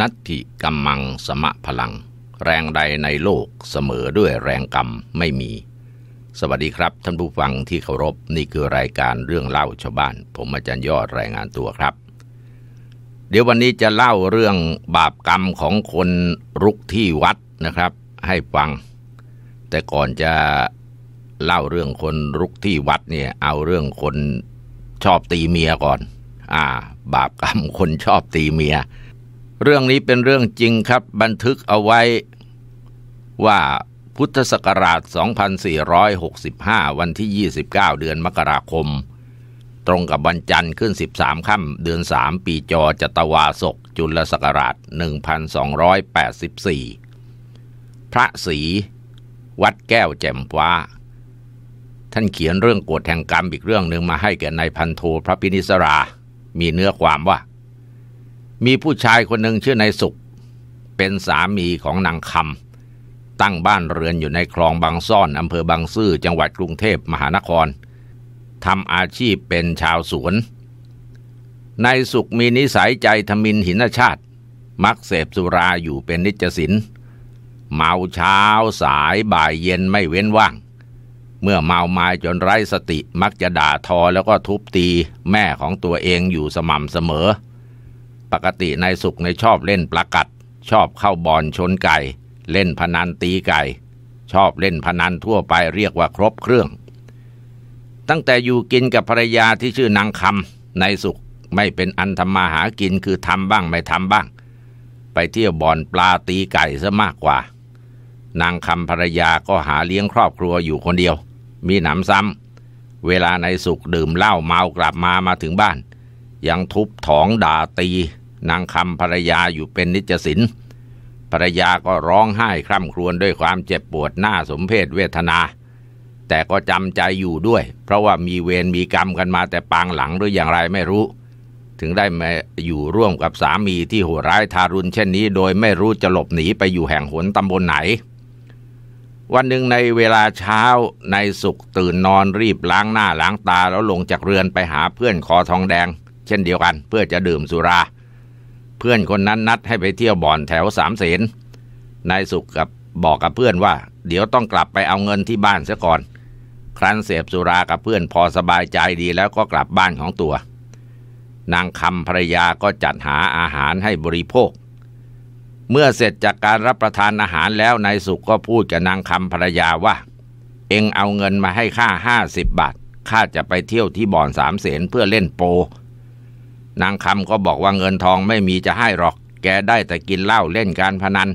นัตถิกัมมังสมะพลัง แรงใดในโลกเสมอด้วยแรงกรรม ไม่มี สวัสดีครับท่านผู้ฟังที่เคารพนี่คือรายการเรื่องเล่าชาวบ้าน ผมอาจารย์ยอดรายงานตัวครับ เดี๋ยววันนี้จะเล่าเรื่องบาปกรรมของคนรุกที่วัดนะครับ ให้ฟัง แต่ก่อนจะเล่าเรื่องคนรุกที่วัดเนี่ยเอาเรื่องคนชอบตีเมียก่อน อ่า บาปกรรมคนชอบตีเมียเรื่องนี้เป็นเรื่องจริงครับบันทึกเอาไว้ว่าพุทธศักราช 2465 วันที่ 29 เดือนมกราคม ตรงกับวันจันทร์ขึ้น 13ค่ำเดือน 3 ปีจอจัตวาศก จุลศักราช 1284 พระศรีวัดแก้วแจ่มฟ้า ท่านเขียนเรื่องกฎแห่งกรรมอีกเรื่องหนึ่งมาให้แก่นายพันโทพระพินิสรา มีเนื้อความว่ามีผู้ชายคนหนึ่งชื่อนายสุข เป็นสามีของนางคำตั้งบ้านเรือนอยู่ในคลองบางซ่อนอำเภอบางซื่อ จังหวัดกรุงเทพมหานครทำอาชีพเป็นชาวสวน นายสุขมีนิสัยใจทมินหินชาติ มักเสพสุราอยู่เป็นนิจสิน เมาเช้าสายบ่ายเย็นไม่เว้นว่าง เมื่อเมามายจนไร้สติมักจะด่าทอแล้วก็ทุบตีแม่ของตัวเองอยู่สม่ำเสมอปกตินายสุขในชอบเล่นประกัด ชอบเข้าบอลชนไก่เล่นพนันตีไก่ ชอบเล่นพนันทั่วไปเรียกว่าครบเครื่อง ตั้งแต่อยู่กินกับภรรยาที่ชื่อนางคำนายสุขไม่เป็นอันทำมาหากินคือทำบ้างไม่ทำบ้าง ไปเที่ยวบอลปลาตีไก่ซะมากกว่า นางคำภรรยาก็หาเลี้ยงครอบครัวอยู่คนเดียว มีหนำซ้ำเวลานายสุขดื่มเหล้าเมากลับมามาถึงบ้าน ยังทุบถองด่าตีนางคำภรรยาอยู่เป็นนิจสิน ภรรยาก็ร้องไห้คร่ำครวญด้วยความเจ็บปวดหน้าสมเพศเวทนา แต่ก็จำใจอยู่ด้วย เพราะว่ามีเวรมีกรรมกันมาแต่ปางหลังหรืออย่างไรไม่รู้ ถึงได้มาอยู่ร่วมกับสามีที่โหดร้ายทารุณ เช่นนี้ โดยไม่รู้จะหลบหนีไปอยู่แห่งหนตำบลไหน วันหนึ่งในเวลาเช้าในสุขตื่นนอนรีบล้างหน้าล้างตาแล้วลงจากเรือนไปหาเพื่อนคอทองแดง เช่นเดียวกัน เพื่อจะดื่มสุราพื่อนคนนั้นนัดให้ไปเที่ยวบ่อนแถวสามเสน นายสุขกับบอกกับเพื่อนว่าเดี๋ยวต้องกลับไปเอาเงินที่บ้านเสียก่อน ครั้นเสพสุรากับเพื่อนพอสบายใจดีแล้วก็กลับบ้านของตัว นางคำภรยาก็จัดหาอาหารให้บริโภค เมื่อเสร็จจากการรับประทานอาหารแล้ว นายสุขก็พูดกับนางคำภรยาว่า เองเอาเงินมาให้ข้าห้าสิบบาทข้าจะไปเที่ยวที่บ่อนสามเสนเพื่อเล่นโปนางคำก็บอกว่าเงินทองไม่มีจะให้หรอก แกได้แต่กินเหล้าเล่นการพนัน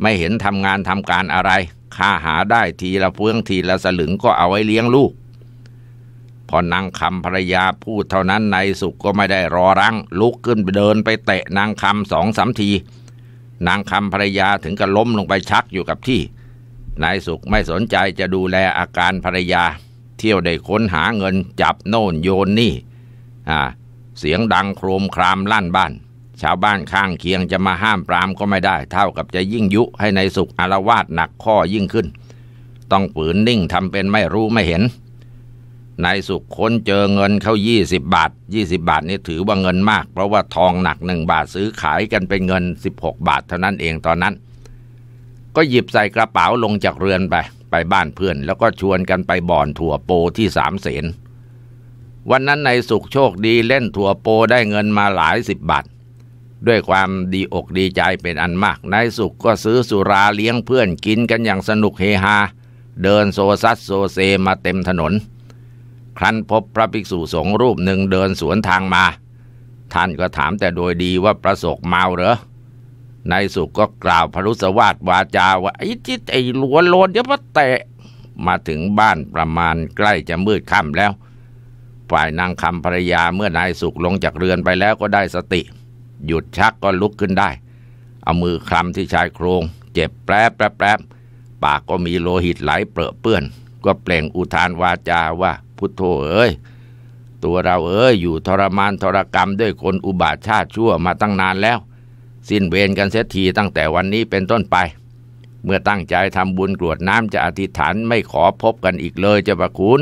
ไม่เห็นทำงานทำการอะไรค่าหาได้ทีละเพื่องทีละสลึงก็เอาไว้เลี้ยงลูก พอนางคำภรรยาพูดเท่านั้นนายสุขก็ไม่ได้รอรั้ง ลุกขึ้นไปเดินไปเตะนางคำสองสามที นางคำภรรยาถึงกับล้มลงไปชักอยู่กับที่ นายสุขไม่สนใจจะดูแลอาการภรรยา เที่ยวได้ค้นหาเงินจับโน่นโยนนี่ อ่าเสียงดังโครมครามลั่นบ้าน ชาวบ้านข้างเคียงจะมาห้ามปรามก็ไม่ได้ เท่ากับจะยิ่งยุให้ในสุขอารวาสหนักข้อยิ่งขึ้น ต้องฝืนนิ่งทำเป็นไม่รู้ไม่เห็นนายสุขค้นเจอเงินเข้า20 บาท 20 บาทนี่ถือว่าเงินมาก เพราะว่าทองหนักหนึ่งบาทซื้อขายกันเป็นเงิน 16 บาทเท่านั้นเองตอนนั้น ก็หยิบใส่กระเป๋าลงจากเรือนไปไปบ้านเพื่อนแล้วก็ชวนกันไปบ่อนถั่วโปที่สามเสนวันนั้นในสุขโชคดีเล่นถั่วโปได้เงินมาหลายสิบบาทด้วยความดีอกดีใจเป็นอันมากนายสุขก็ซื้อสุราเลี้ยงเพื่อนกินกันอย่างสนุกเฮฮาเดินโซซัสโซเซมาเต็มถนน ครั้นพบพระภิกษุสงฆ์รูปหนึ่งเดินสวนทางมา ท่านก็ถามแต่โดยดีว่าประสบเมาเหรอนายสุขก็กล่าวพรุสวาดวาจาว่า ไอ้ทิตไอ้หลวนโลนเดี๋ยวมาแตะมาถึงบ้านประมาณใกล้จะมืดค่ำแล้วฝ่ายนางคำภรรยาเมื่อนายสุขลงจากเรือนไปแล้วก็ได้สติ หยุดชักก็ลุกขึ้นได้ เอามือคลำที่ชายโครง เจ็บแปรแปรแปรปากก็มีโลหิตไหลเปรอะเปื้อน ก็เปล่งอุทานวาจาว่า พุทโธเอ้ยตัวเราเอ้ยอยู่ทรมานทรกรรมด้วยคนอุบาทชาติชั่วมาตั้งนานแล้ว สิ้นเวรกันเสียทีตั้งแต่วันนี้เป็นต้นไป เมื่อตั้งใจทำบุญกรวดน้ำจะอธิษฐานไม่ขอพบกันอีกเลยจะประคุณ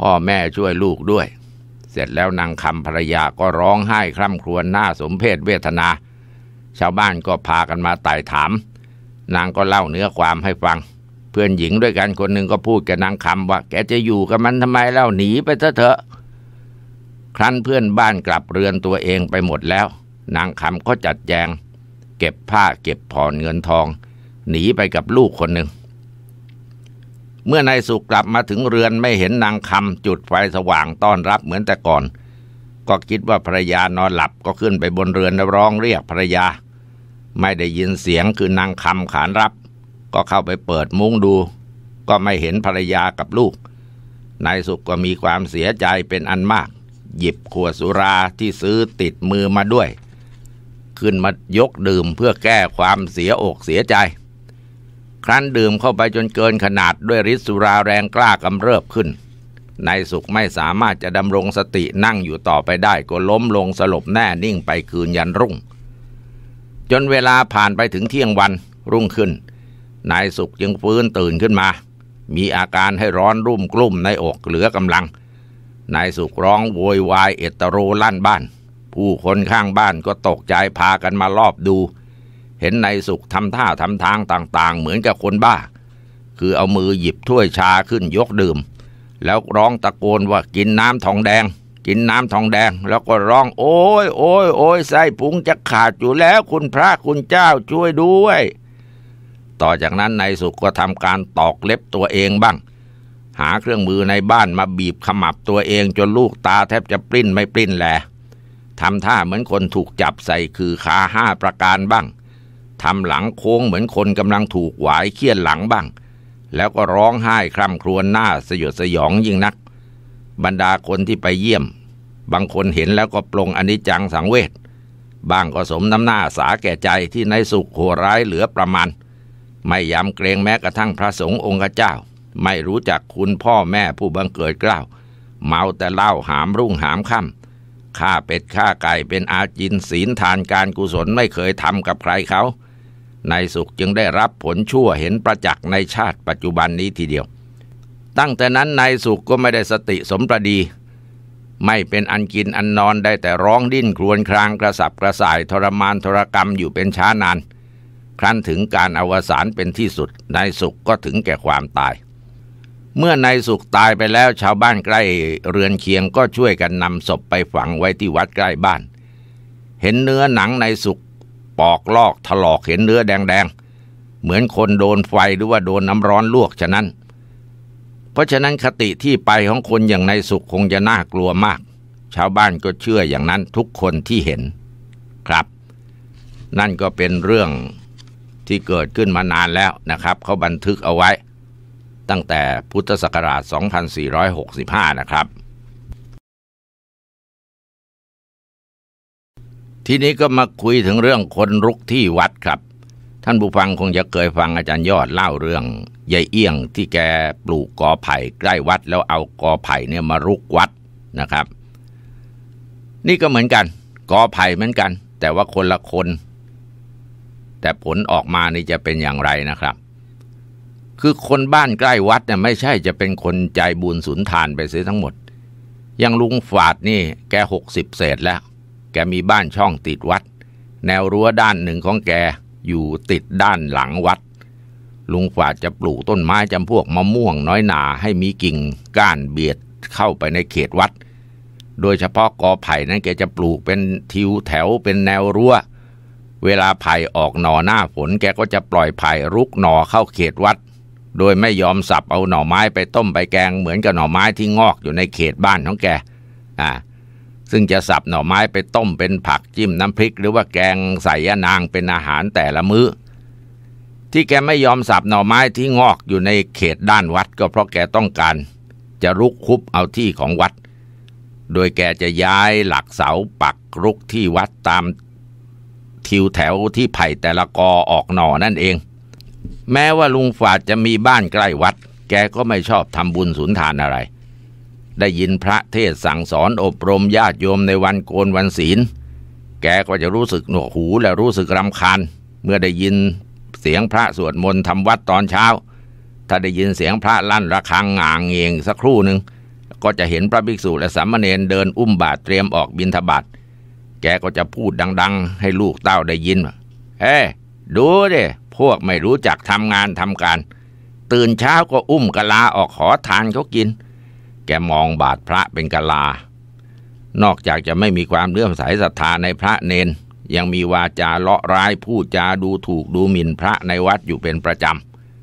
พ่อแม่ช่วยลูกด้วย เสร็จแล้วนางคำภรรยาก็ร้องไห้คร่ำครวญหน้าสมเพศเวทนา ชาวบ้านก็พากันมาไต่ถาม นางก็เล่าเนื้อความให้ฟัง เพื่อนหญิงด้วยกันคนหนึ่งก็พูดกับนางคำว่าแกจะอยู่กับมันทำไมแล้วหนีไปเถอะ ครั้นเพื่อนบ้านกลับเรือนตัวเองไปหมดแล้ว นางคำก็จัดแจง เก็บผ้าเก็บผ่อนเงินทอง หนีไปกับลูกคนหนึ่งเมื่อนายสุกลับมาถึงเรือนไม่เห็นนางคำจุดไฟสว่างต้อนรับเหมือนแต่ก่อน ก็คิดว่าภรรยานอนหลับก็ขึ้นไปบนเรือนร้องเรียกภรรยา ไม่ได้ยินเสียงคือนางคำขานรับ ก็เข้าไปเปิดมุ้งดู ก็ไม่เห็นภรรยากับลูกนายสุกก็มีความเสียใจเป็นอันมาก หยิบขวดสุราที่ซื้อติดมือมาด้วย ขึ้นมายกดื่มเพื่อแก้ความเสียอกเสียใจครั้นดื่มเข้าไปจนเกินขนาดด้วยฤทธิ์สุราแรงกล้ากำเริบขึ้น นายสุขไม่สามารถจะดำรงสตินั่งอยู่ต่อไปได้ก็ล้มลงสลบแน่นิ่งไปคืนยันรุ่ง จนเวลาผ่านไปถึงเที่ยงวันรุ่งขึ้น นายสุขยังฟื้นตื่นขึ้นมา มีอาการให้ร้อนรุ่มกลุ่มในอกเหลือกำลังนายสุขร้องโวยวายเอตโรลั่นบ้าน ผู้คนข้างบ้านก็ตกใจพากันมารอบดูเห็นนายสุขทำท่าทำทางต่าง ๆ เหมือนกับคนบ้า คือเอามือหยิบถ้วยชาขึ้นยกดื่ม แล้วร้องตะโกนว่ากินน้ำทองแดง กินน้ำทองแดง แล้วก็ร้องโอ้ย โอ้ย โอ้ยไส้พุงจะขาดอยู่แล้วคุณพระคุณเจ้าช่วยด้วย ต่อจากนั้นนายสุขก็ทำการตอกเล็บตัวเองบ้าง หาเครื่องมือในบ้านมาบีบขมับตัวเองจนลูกตาแทบจะปลิ้นไม่ปลิ้นแหละทำท่าเหมือนคนถูกจับใส่คือขาห้าประการบ้างทำหลังโค้งเหมือนคนกำลังถูกหวายเคียนหลังบ้าง แล้วก็ร้องไห้คร่ำครวญหน้าสยดสยองยิ่งนัก บรรดาคนที่ไปเยี่ยม บางคนเห็นแล้วก็ปลงอนิจจังสังเวชบางก็สมน้ำหน้าสาแก่ใจที่ในสุขโหร้ายเหลือประมาณ ไม่ยำเกรงแม้กระทั่งพระสงฆ์องค์เจ้า ไม่รู้จักคุณพ่อแม่ผู้บังเกิดเกล้าเมาแต่เหล้าหามรุ่งหามค่ำฆ่าเป็ดฆ่าไก่เป็นอาจินศีลทานการกุศลไม่เคยทำกับใครเขานายสุขจึงได้รับผลชั่วเห็นประจักษ์ในชาติปัจจุบันนี้ทีเดียว ตั้งแต่นั้นนายสุขก็ไม่ได้สติสมประดี ไม่เป็นอันกินอันนอนได้แต่ร้องดิ้นครวญครางกระสับ กระส่ายทรมานทรกรรมอยู่เป็นช้านาน ครั้นถึงการอวสานเป็นที่สุดนายสุขก็ถึงแก่ความตาย เมื่อนายสุขตายไปแล้วชาวบ้านใกล้เรือนเคียงก็ช่วยกันนำศพไปฝังไว้ที่วัดใกล้บ้าน เห็นเนื้อหนังนายสุขปอกลอกถลอกเห็นเนื้อแดงๆเหมือนคนโดนไฟหรือว่าโดนน้ำร้อนลวกฉะนั้น เพราะฉะนั้นคติที่ไปของคนอย่างในสุขคงจะน่ากลัวมาก ชาวบ้านก็เชื่ออย่างนั้นทุกคนที่เห็นครับ นั่นก็เป็นเรื่องที่เกิดขึ้นมานานแล้วนะครับ เขาบันทึกเอาไว้ตั้งแต่พุทธศักราช 2465 นะครับทีนี้ก็มาคุยถึงเรื่องคนรุกที่วัดครับ ท่านผู้ฟังคงจะเคยฟังอาจารย์ยอดเล่าเรื่องยายเอี้ยงที่แกปลูกกอไผ่ใกล้วัดแล้วเอากอไผ่เนี่ยมารุกวัดนะครับ นี่ก็เหมือนกัน กอไผ่เหมือนกัน แต่ว่าคนละคน แต่ผลออกมานี่จะเป็นอย่างไรนะครับ คือคนบ้านใกล้วัดเนี่ยไม่ใช่จะเป็นคนใจบุญสุนทานไปเสียทั้งหมดอย่างลุงฝาดนี่แกหกสิบเศษแล้วแกมีบ้านช่องติดวัดแนวรั้วด้านหนึ่งของแกอยู่ติดด้านหลังวัด ลุงฝาดจะปลูกต้นไม้จำพวกมะม่วงน้อยหนาให้มีกิ่งก้านเบียดเข้าไปในเขตวัด โดยเฉพาะกอไผ่นั้นแกจะปลูกเป็นทิวแถวเป็นแนวรั้วเวลาไผ่ออกหน่อหน้าฝนแกก็จะปล่อยไผ่รุกหน่อเข้าเขตวัด โดยไม่ยอมสับเอาหน่อไม้ไปต้มไปแกงเหมือนกับหน่อไม้ที่งอกอยู่ในเขตบ้านของแกอ่าซึ่งจะสับหน่อไม้ไปต้มเป็นผักจิ้มน้ำพริกหรือว่าแกงใส่ยะนางเป็นอาหารแต่ละมื้อ ที่แกไม่ยอมสับหน่อไม้ที่งอกอยู่ในเขตด้านวัด ก็เพราะแกต้องการจะรุกคุบเอาที่ของวัด โดยแกจะย้ายหลักเสาปักรุกที่วัดตามทิวแถวที่ไผ่แต่ละกอออกหน่อนั่นเอง แม้ว่าลุงฝาดจะมีบ้านใกล้วัด แกก็ไม่ชอบทำบุญสุนทานอะไรได้ยินพระเทศสั่งสอนอบรมญาติโยมในวันโกนวันศีล แกก็จะรู้สึกหนวกหูและรู้สึกรำคาญ เมื่อได้ยินเสียงพระสวดมนต์ทำวัดตอนเช้า ถ้าได้ยินเสียงพระลั่นระฆังง่างเงีงสักครู่หนึ่งก็จะเห็นพระภิกษุและสามเณรเดินอุ้มบาตรเตรียมออกบิณฑบาตแกก็จะพูดดังๆ ให้ลูกเต้าได้ยินเอ้ดูดิพวกไม่รู้จักทำงานทำการ ตื่นเช้าก็อุ้มกะลาออกขอทานเขากินแกมองบาทพระเป็นกะลา นอกจากจะไม่มีความเลื่อมใสศรัทธาในพระเนน ยังมีวาจาเลาะร้ายพูดจาดูถูกดูหมิ่นพระในวัดอยู่เป็นประจ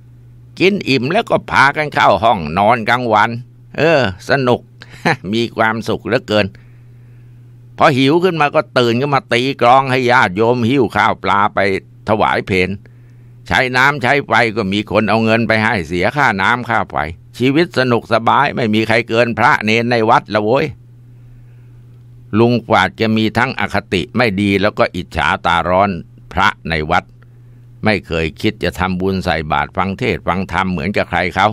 ำกินอิ่มแล้วก็พากันเข้าห้องนอนกลางวัน เออ สนุกมีความสุขเหลือเกิน พอหิวขึ้นมาก็ตื่นก็มาตีกรองให้ญาติโยม หิ้วข้าวปลาไปถวายเพนใช้น้ำใช้ไฟก็มีคนเอาเงินไปให้เสียค่าน้ำค่าไฟชีวิตสนุกสบายไม่มีใครเกินพระเนนในวัดละโว้ยลุงวาดจะมีทั้งอคติไม่ดีแล้วก็อิจฉาตาร้อนพระในวัด ไม่เคยคิดจะทำบุญใส่บาตรฟังเทศฟังธรรมเหมือนกับใครเขา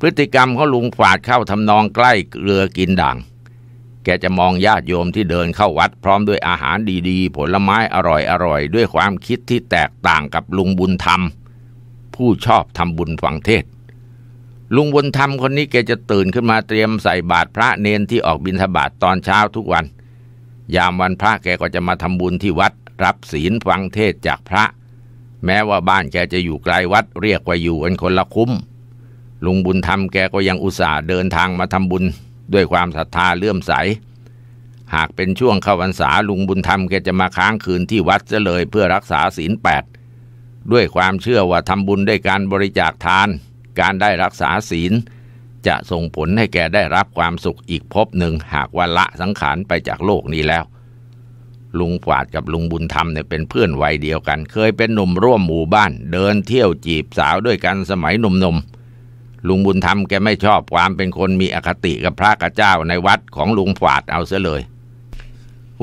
พฤติกรรมของลุงฝาดเข้าทำนองใกล้เรือกินด่าง แกจะมองญาติโยมที่เดินเข้าวัดพร้อมด้วยอาหารดีๆ ผลไม้อร่อยๆด้วยความคิดที่แตกต่างกับลุงบุญธรรม ผู้ชอบทำบุญฟังเทศลุงบุญธรรมคนนี้แกจะตื่นขึ้นมาเตรียมใส่บาตรพระเนนที่ออกบิณฑบาตตอนเช้าทุกวัน ยามวันพระแกก็จะมาทำบุญที่วัดรับศีลฟังเทศจากพระ แม้ว่าบ้านแกจะอยู่ไกลวัด เรียกว่าอยู่กันคนละคุ้มลุงบุญธรรมแกก็ยังอุตส่าห์เดินทางมาทำบุญ ด้วยความศรัทธาเลื่อมใส หากเป็นช่วงเข้าวรรษาลุงบุญธรรมแกจะมาค้างคืนที่วัดจะเลยเพื่อรักษาศีลแปดด้วยความเชื่อว่าทำบุญด้วยการบริจาคทานการได้รักษาศีลจะส่งผลให้แกได้รับความสุขอีกภพหนึ่งหากว่าละสังขารไปจากโลกนี้แล้ว ลุงฝาดกับลุงบุญธรรมเนี่ยเป็นเพื่อนวัยเดียวกัน เคยเป็นหนุ่มร่วมหมู่บ้านเดินเที่ยวจีบสาวด้วยกันสมัยหนุ่มๆลุงบุญธรรมแกไม่ชอบความเป็นคนมีอคติกับพระกเจ้าในวัดของลุงฝาดเอาเสียเลย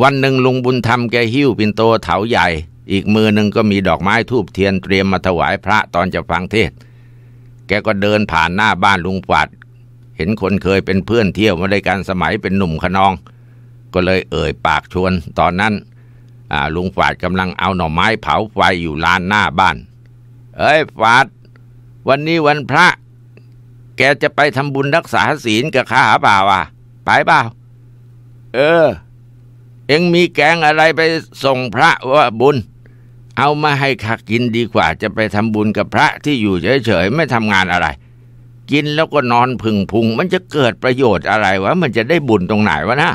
วันหนึ่งลุงบุญธรรมแกหิ้วปินโตเถาใหญ่ อีกมือหนึ่งก็มีดอกไม้ทูบเทียนเตรียมมาถวายพระตอนจะฟังเทศแกก็เดินผ่านหน้าบ้านลุงปัดเห็นคนเคยเป็นเพื่อนเที่ยวมาด้วยกันสมัยเป็นหนุ่มขนอง ก็เลยเอ่ยปากชวน ตอนนั้นลุงฝาดกำลังเอาหน่อไม้เผาไฟอยู่ลานหน้าบ้าน เอ้ยฝาดวันนี้วันพระ แกจะไปทำบุญรักษาศีลกับข้าหาบ่าวอ่ะไปเปล่าเออ เอ็งมีแกงอะไรไปส่งพระว่าบุญเอามาให้ขัากินดีกว่า จะไปทำบุญกับพระที่อยู่เฉยๆไม่ทำงานอะไร กินแล้วก็นอนพึ่งพุงมันจะเกิดประโยชน์อะไรวะมันจะได้บุญตรงไหนวะนะ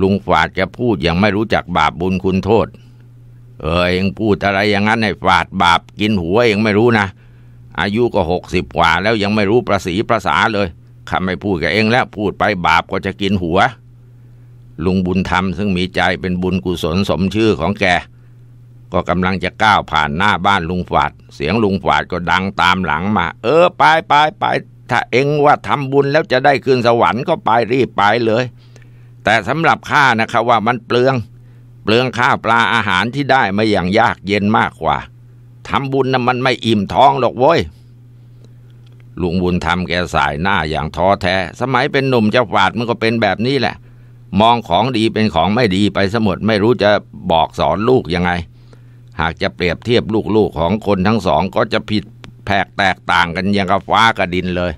ลุงฝาดจะพูดยังไม่รู้จักบาปบุญคุณโทษ เออเองพูดอะไรอย่างนั้นไอ้ฝาดบาป กินหัวเองไม่รู้นะอายุก็หกสิบกว่าแล้วยังไม่รู้ประสีประสาเลยข้าไม่พูดกับเองแล้วพูดไปบาปก็จะกินหัวลุงบุญธรรมซึ่งมีใจเป็นบุญกุศลสมชื่อของแกก็กำลังจะก้าวผ่านหน้าบ้านลุงฝาดเสียงลุงฝาดก็ดังตามหลังมา เออไปไปไปถ้าเองว่าทำบุญแล้วจะได้คืนสวรรค์ก็ไปรีบไปเลย แต่สำหรับข้านะครับว่ามันเปลืองเปลืองข้าวปลาอาหารที่ได้มาอย่างยากเย็นมากกว่าทำบุญนะ่ะมันไม่อิ่มท้องหรอกเว้ยลุงบุญทำแกสายหน้าอย่างท้อแท้ สมัยเป็นหนุ่มเจ้าฝาดมันก็เป็นแบบนี้แหละ มองของดีเป็นของไม่ดีไปสมดไม่รู้จะบอกสอนลูกยังไงหากจะเปรียบเทียบลูกๆของคนทั้งสองก็จะผิดแผกแตกต่างกันอย่างกับฟ้ากับดินเลย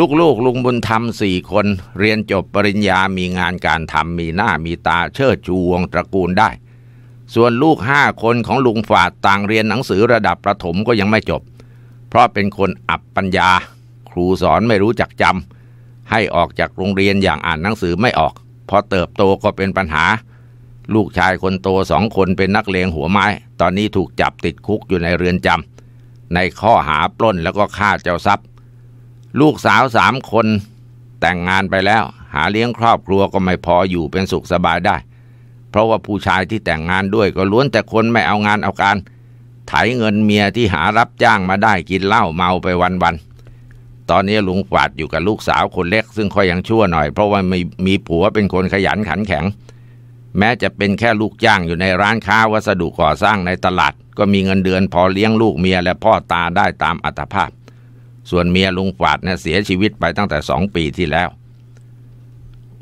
ลูก ๆลลุงบุญธรรมสี่คนเรียนจบปริญญามีงานการทำมีหน้ามีตาเชิดชูวงตระกูลได้ ส่วนลูกห้าคนของลุงฝาดต่างเรียนหนังสือระดับประถมก็ยังไม่จบ เพราะเป็นคนอับปัญญา ครูสอนไม่รู้จักจำให้ออกจากโรงเรียนอย่างอ่านหนังสือไม่ออกพอเติบโตก็เป็นปัญหาลูกชายคนโตสองคนเป็นนักเลงหัวไม้ ตอนนี้ถูกจับติดคุกอยู่ในเรือนจำในข้อหาปล้นแล้วก็ฆ่าเจ้าทรัพย์ลูกสาวสามคนแต่งงานไปแล้ว หาเลี้ยงครอบครัวก็ไม่พออยู่เป็นสุขสบายได้ เพราะว่าผู้ชายที่แต่งงานด้วยก็ล้วนแต่คนไม่เอางานเอาการ ไถเงินเมียที่หารับจ้างมาได้กินเหล้าเมาไปวันๆตอนนี้ลุงฝาดอยู่กับลูกสาวคนเล็กซึ่งค่อยยังชั่วหน่อย เพราะว่ามีมีผัวเป็นคนขยันขันแข็งแม้จะเป็นแค่ลูกจ้างอยู่ในร้านค้าวัสดุก่อสร้างในตลาด ก็มีเงินเดือนพอเลี้ยงลูกเมียและพ่อตาได้ตามอัตภาพ ส่วนเมียลุงฝาดเนี่ยเสียชีวิตไปตั้งแต่สองปีที่แล้ว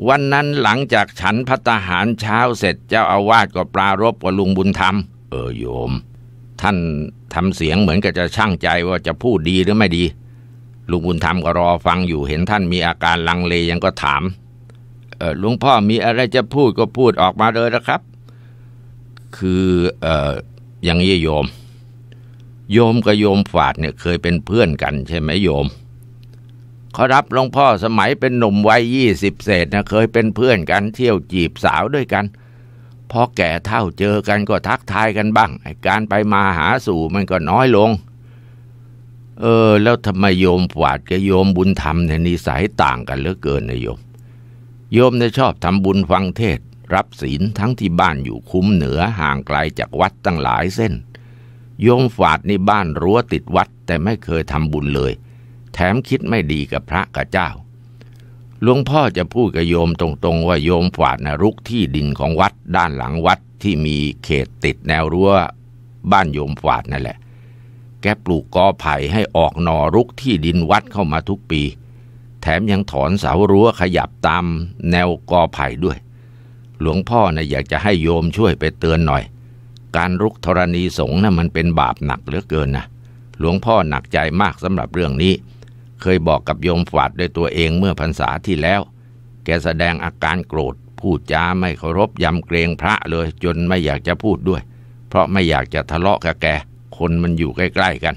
วันนั้นหลังจากฉันพัตหารเช้าเสร็จเจ้าอาวาสก็ปรารบกับลุงบุญธรรม เออโยม ท่านทำเสียงเหมือนกับจะช่างใจว่าจะพูดดีหรือไม่ดี ลุงบุญธรรมก็รอฟังอยู่เห็นท่านมีอาการลังเลยังก็ถามหลวงพ่อมีอะไรจะพูดก็พูดออกมาเลยนะครับ คือออย่างนี้โยม โยมกับโยมฝาดเนี่ยเคยเป็นเพื่อนกันใช่ไหมโยมเขารับหลวงพ่อสมัยเป็นหนุ่มวัยยี่สิบเศษนะเคยเป็นเพื่อนกันเที่ยวจีบสาวด้วยกันพอแก่เท่าเจอกันก็ทักทายกันบ้างการไปมาหาสู่มันก็น้อยลง เออแล้วทำไมโยมฝาดกับโยมบุญธรรมเนี่ยนิสัยต่างกันเหลือเกินนะโยมโยมไน้ชอบทำบุญฟังเทศรับศีลทั้งที่บ้านอยู่คุ้มเหนือห่างไกลจากวัดตั้งหลายเส้น โยมฝาดในบ้านรั้วติดวัด แต่ไม่เคยทำบุญเลย แถมคิดไม่ดีกับพระกับเจ้าหลวงพ่อจะพูดกับโยมตรงๆว่าโยมฝาดนรุกที่ดินของวัดด้านหลังวัดที่มีเขตติดแนวรั้วบ้านโยมฝาดนั่นแหละ แกปลูกกอไผ่ให้ออกหนอรุกที่ดินวัดเข้ามาทุกปีแถมยังถอนเสารั้วขยับตามแนวกอไผ่ด้วย หลวงพ่อนะ่ยอยากจะให้โยมช่วยไปเตือนหน่อย การรุกธรณีสงนะ่ะมันเป็นบาปหนักเหลือเกินนะหลวงพ่อหนักใจมากสำหรับเรื่องนี้ เคยบอกกับโยมฝาดด้วยตัวเองเมื่อพรรษาที่แล้ว แกแสดงอาการโกรธพูดจาไม่เคารพยำเกรงพระเลยจนไม่อยากจะพูดด้วย เพราะไม่อยากจะทะเลาะกับแกคนมันอยู่ใกล้ ๆกัน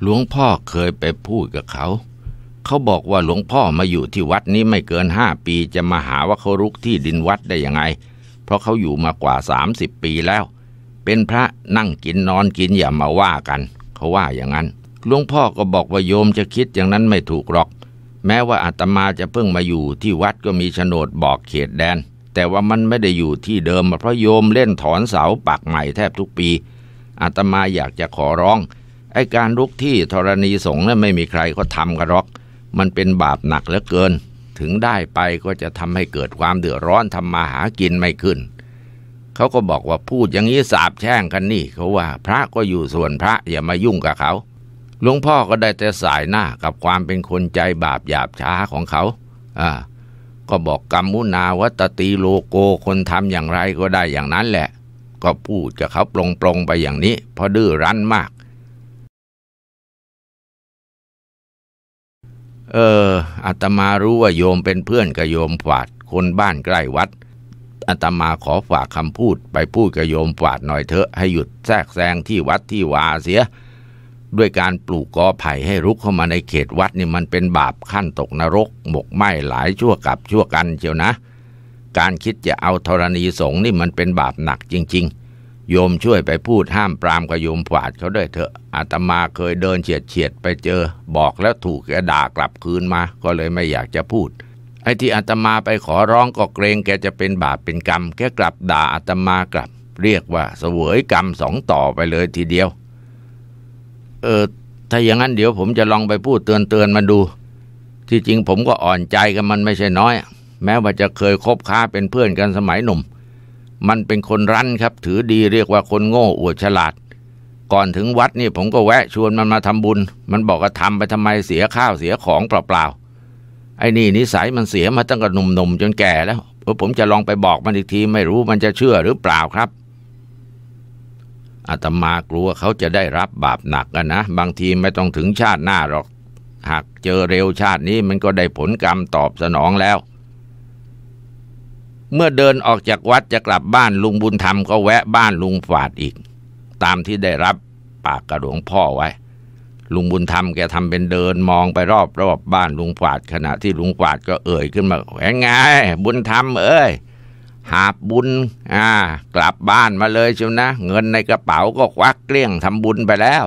หลวงพ่อเคยไปพูดกับเขาเขาบอกว่าหลวงพ่อมาอยู่ที่วัดนี้ไม่เกินห้าปีจะมาหาว่าเขารุกที่ดินวัดได้ยังไง เพราะเขาอยู่มากว่าสามสิบปีแล้ว เป็นพระนั่งกินนอนกินอย่ามาว่ากัน เขาว่าอย่างนั้นหลวงพ่อก็บอกว่า โยมจะคิดอย่างนั้นไม่ถูกหรอก แม้ว่าอาตมาจะเพิ่งมาอยู่ที่วัดก็มีโฉนดบอกเขตแดน แต่ว่ามันไม่ได้อยู่ที่เดิมเพราะโยมเล่นถอนเสาปักใหม่แทบทุกปีอาตมาอยากจะขอร้องไอ้การลุกที่ธรณีสงฆ์นั้นไม่มีใครเขาทำกันหรอกมันเป็นบาปหนักเหลือเกินถึงได้ไปก็จะทำให้เกิดความเดือดร้อนทำมาหากินไม่ขึ้นเขาก็บอกว่าพูดอย่างนี้สาบแช่งกันนี่เขาว่า พระก็อยู่ส่วนพระอย่ามายุ่งกับเขาหลวงพ่อก็ได้แต่สายหน้ากับความเป็นคนใจบาปหยาบช้าของเขา อ่า ก็บอกกรรมุนาวัตตีโลโกคนทำอย่างไรก็ได้อย่างนั้นแหละ ก็พูดกับเขาปรงปลงไปอย่างนี้เพราะดื้อรั้นมากเอออาตมารู้ว่าโยมเป็นเพื่อนกับโยมฝาดคนบ้านใกล้วัดอาตมาขอฝากคำพูดไปพูดกับโยมฝาดหน่อยเถอะให้หยุดแทรกแซงที่วัดที่วาเสีย ด้วยการปลูกกอไผ่ให้รุกเข้ามาในเขตวัดนี่มันเป็นบาปขั้นตกนรกหมกไหม้หลายชั่วกับชั่วกันเจียวนะ การคิดจะเอาธรณีสงนี่มันเป็นบาปหนักจริง ๆโยมช่วยไปพูดห้ามปรามกับโยมฝาดเขาด้วยเถอะอาตมาเคยเดินเฉียดเฉียดไปเจอ บอกแล้วถูกแกด่ากลับคืนมา ก็เลยไม่อยากจะพูด ไอ้ที่อาตมาไปขอร้องก็เกรงแกจะเป็นบาปเป็นกรรมแกกลับด่าอาตมากลับ เรียกว่าเสวยกรรมสองต่อไปเลย ทีเดียว เออถ้าอย่างนั้นเดี๋ยวผมจะลองไปพูดเตือนเตือนมาดู ที่จริงผมก็อ่อนใจกับมันไม่ใช่น้อยแม้ว่าจะเคยคบค้าเป็นเพื่อนกันสมัยหนุ่มมันเป็นคนรั้นครับ ถือดีเรียกว่าคนโง่อวดฉลาด ก่อนถึงวัดนี่ผมก็แวะชวนมันมาทำบุญ มันบอกว่าทำไปทำไมเสียข้าวเสียของเปล่าๆ ไอ้นี่นิสัยมันเสียมาตั้งแต่หนุ่มๆจนแก่แล้วผมจะลองไปบอกมันอีกทีไม่รู้มันจะเชื่อหรือเปล่าครับ อาตมากลัวเขาจะได้รับบาปหนักนะบางทีไม่ต้องถึงชาติหน้าหรอก หากเจอเร็วชาตินี้มันก็ได้ผลกรรมตอบสนองแล้วเมื่อเดินออกจากวัดจะกลับบ้านลุงบุญธรรมก็แวะบ้านลุงฝาดอีก ตามที่ได้รับปากกระหลวงพ่อไว้ลุงบุญธรรมแกทำเป็นเดินมองไปรอบรอบบ้านลุงฝาดขณะ ที่ลุงฝาดก็เอ่ยขึ้นมาแง่ายบุญธรรมเอ้ยหาบบุญ อ่า กลับบ้านมาเลยเชียวนะเงินในกระเป๋าก็ควักเกลี้ยงทำบุญไปแล้ว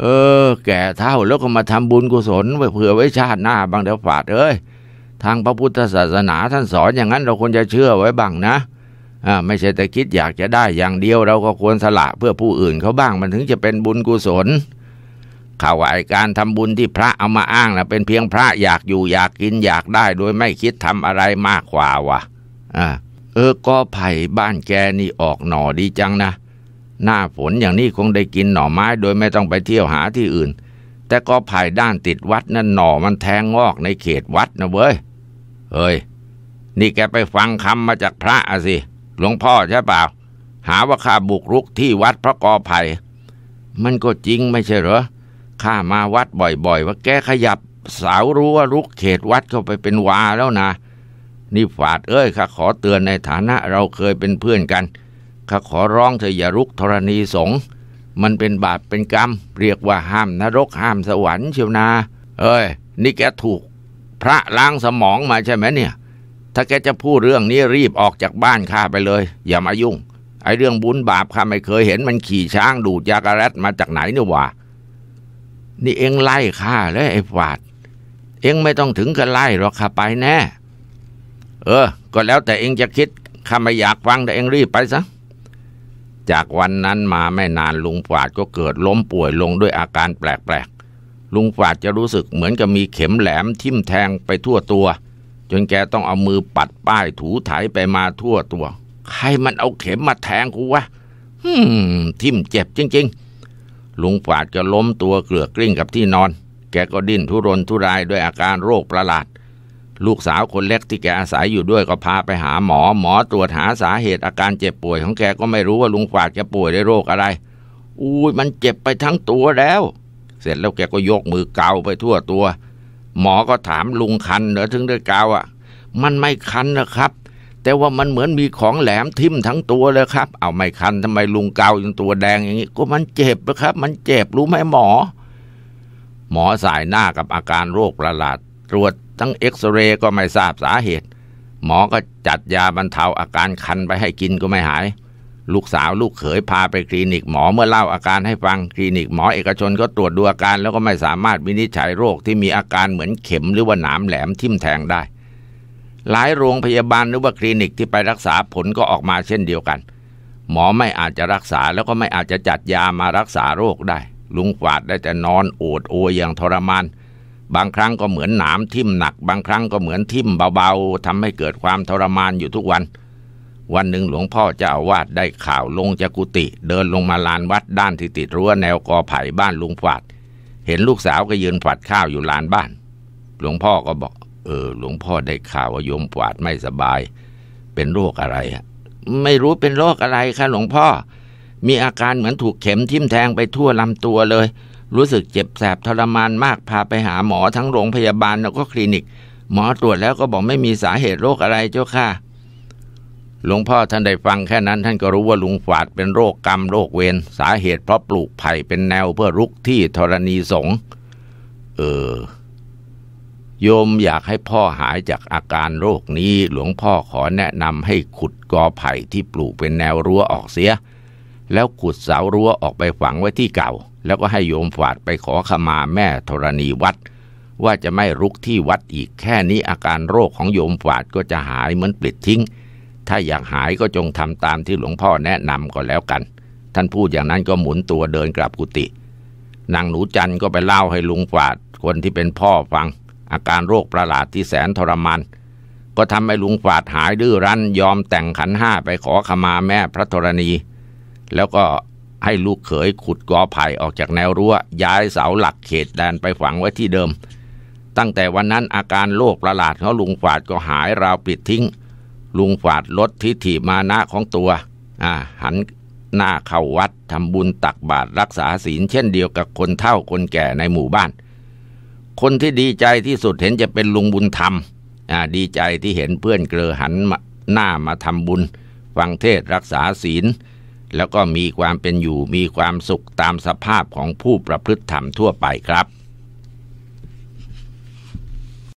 เออ แก่เท่าแล้วก็มาทำบุญกุศลเผื่อไว้ชาติหน้าบางเดี๋ยวฝาดเอ้ยทางพระพุทธศาสนาท่านสอนอย่างนั้นเราควรจะเชื่อไว้บ้างนะไม่ใช่แต่คิดอยากจะได้อย่างเดียวเราก็ควรสละเพื่อผู้อื่นเขาบ้างมันถึงจะเป็นบุญกุศลข่าวไอการทำบุญที่พระเอามาอ้างนะเป็นเพียงพระอยากอยู่อยากกินอยากได้โดยไม่คิดทำอะไรมากกว่าวะอ่าเออก็ไผ่บ้านแกนี่ออกหน่อดีจังนะหน้าฝนอย่างนี้คงได้กินหน่อไม้ โดยไม่ต้องไปเที่ยวหาที่อื่นแต่ก็ภายด้านติดวัดนั่นหน่อมันแทงงอกในเขตวัดนะเว้ย เฮ้ย นี่แกไปฟังคำมาจากพระอะสิ หลวงพ่อใช่เปล่า หาว่าข้าบุกรุกที่วัดพระกอไผ่มันก็จริงไม่ใช่เหรอ ข้ามาวัดบ่อยๆ ว่าแกขยับสาวรู้ว่ารุกเขตวัดเข้าไปเป็นวาแล้วนะ นี่ฝาดเอ้ยข้าขอเตือนในฐานะเราเคยเป็นเพื่อนกัน ข้าขอร้องเธออย่ารุกธรณีสงฆ์มันเป็นบาปเป็นกรรมเรียกว่าห้าม นรกห้ามสวรรค์เชียวนา เอ้ย นี่แกถูกพระล้างสมองมาใช่ไหมเนี่ย ถ้าแกจะพูดเรื่องนี้ รีบออกจากบ้านข้าไปเลยอย่ามายุ่งไอเรื่องบุญบาปข้าไม่เคยเห็นมันขี่ช้างดูดยากระแรดมาจากไหนนี่วะนี่เองไล่ข้าแล้วไอ้ฝาดเองไม่ต้องถึงกันไล่หรอกข้าไปแน่ เออ ก็แล้วแต่เองจะคิด ข้าไม่อยากฟังแต่เองรีบไปซะจากวันนั้นมาไม่นานลุงฝาดก็เกิดล้มป่วยลงด้วยอาการแปลกๆ ลุงฝาดจะรู้สึกเหมือนกับมีเข็มแหลมทิ่มแทงไปทั่วตัว จนแกต้องเอามือปัดป้ายถูถ่ายไปมาทั่วตัวใครมันเอาเข็มมาแทงกูวะฮึมทิ่ม เจ็บจริงๆ ลุงฝาดจะล้มตัวเกลือกกลิ้งกับที่นอนแกก็ดิ้นทุรนทุรายด้วยอาการโรคประหลาดลูกสาวคนเล็กที่แกอาศัยอยู่ด้วยก็พาไปหาหมอ หมอตรวจหาสาเหตุอาการเจ็บป่วย ของแกก็ไม่รู้ว่าลุงฝากจะป่วยได้โรคอะไรอุ้ย มันเจ็บไปทั้งตัวแล้ว เสร็จแล้วแกก็ยกมือเกาไปทั่วตัว หมอก็ถามลุงคันเหรอถึงได้เกาอ่ะ มันไม่คันนะครับ แต่ว่ามันเหมือนมีของแหลมทิ่มทั้งตัวเลยครับ เอาไม่คันทำไมลุงเกาจนตัวแดงอย่างนี้ก็มันเจ็บนะครับ มันเจ็บรู้ไหมหมอ หมอสายหน้ากับอาการโรคประหลาดตรวจทั้งเอ็กซเรย์ก็ไม่ทราบสาเหตุ หมอก็จัดยาบรรเทาอาการคันไปให้กินก็ไม่หาย ลูกสาวลูกเขยพาไปคลินิกหมอเมื่อเล่าอาการให้ฟังคลินิก หมอเอกชนก็ตรวจดูอาการแล้วก็ไม่สามารถวินิจฉัยโรคที่มีอาการเหมือนเข็มหรือว่าหนามแหลมทิ่มแทงได้ หลายโรงพยาบาลหรือว่าคลินิกที่ไปรักษาผลก็ออกมาเช่นเดียวกันหมอไม่อาจจะรักษาแล้วก็ไม่อาจจะจัดยามารักษาโรคได้ ลุงฝาดได้แต่นอนโอดโอยอย่างทรมานเบางครั้งก็เหมือนหนามทิ่มหนัก บางครั้งก็เหมือนทิ่มเบาๆทำให้เกิดความทรมานอยู่ทุกวัน วันหนึ่งหลวงพ่อเจ้าอาวาสได้ข่าวลงจากกุฏิเดินลงมาลานวัดด้านที่ติดรั้วแนวกอไผ่บ้านลุงฝาดเห็นลูกสาวก็ยืนฝัดข้าวอยู่ลานบ้าน หลวงพ่อก็บอก เออหลวงพ่อได้ข่าวว่าโยมผาดไม่สบายเป็นโรคอะไรฮะไม่รู้เป็นโรคอะไรคะหลวงพ่อ มีอาการเหมือนถูกเข็มทิ่มแทงไปทั่วลำตัวเลยรู้สึกเจ็บแสบทรมานมากพาไปหาหมอทั้งโรงพยาบาลแล้วก็คลินิก หมอตรวจแล้วก็บอกไม่มีสาเหตุโรคอะไรเจ้าค่ะ หลวงพ่อท่านได้ฟังแค่นั้นท่านก็รู้ว่าลุงฝาดเป็นโรคกรรมโรคเวรสาเหตุเพราะปลูกไผ่เป็นแนวเพื่อรุกที่ธรณีสงเออโยมอยากให้พ่อหายจากอาการโรคนี้ หลวงพ่อขอแนะนำให้ขุดกอไผ่ที่ปลูกเป็นแนวรั้วออกเสีย แล้วขุดเสารั้วออกไปฝังไว้ที่เก่าแล้วก็ให้โยมฝาดไปขอขมาแม่ธรณีวัด ว่าจะไม่รุกที่วัดอีกแค่นี้ อาการโรคของโยมฝาดก็จะหายเหมือนปลิดทิ้ง ถ้าอยากหายก็จงทำตามที่หลวงพ่อแนะนำก็แล้วกัน ท่านพูดอย่างนั้นก็หมุนตัวเดินกลับกุฏินางหนูจันก็ไปเล่าให้ลุงฝาดคนที่เป็นพ่อฟัง อาการโรคประหลาดที่แสนทรมานก็ทำให้ลุงฝาดหายดื้อรั้นยอมแต่งขันห้าไปขอขมาแม่พระธรณี แล้วก็ให้ลูกเขยขุดกอไผ่ออกจากแนวรั้วย้ายเสาหลักเขตแดนไปฝังไว้ที่เดิม ตั้งแต่วันนั้นอาการโรคประหลาดของลุงฝาดก็หายราวปิดทิ้ง ลุงฝาดลดทิฐิมานะของตัวหันหน้าเข้าวัดทำบุญตักบาตรรักษาศีลเช่นเดียวกับคนเฒ่าคนแก่ในหมู่บ้าน คนที่ดีใจที่สุดเห็นจะเป็นลุงบุญธรรมดีใจที่เห็นเพื่อนเกลอหันหน้ามาทำบุญ ฟังเทศรักษาศีลแล้วก็มีความเป็นอยู่มีความสุขตามสภาพของผู้ประพฤติธรรมทั่วไปครับ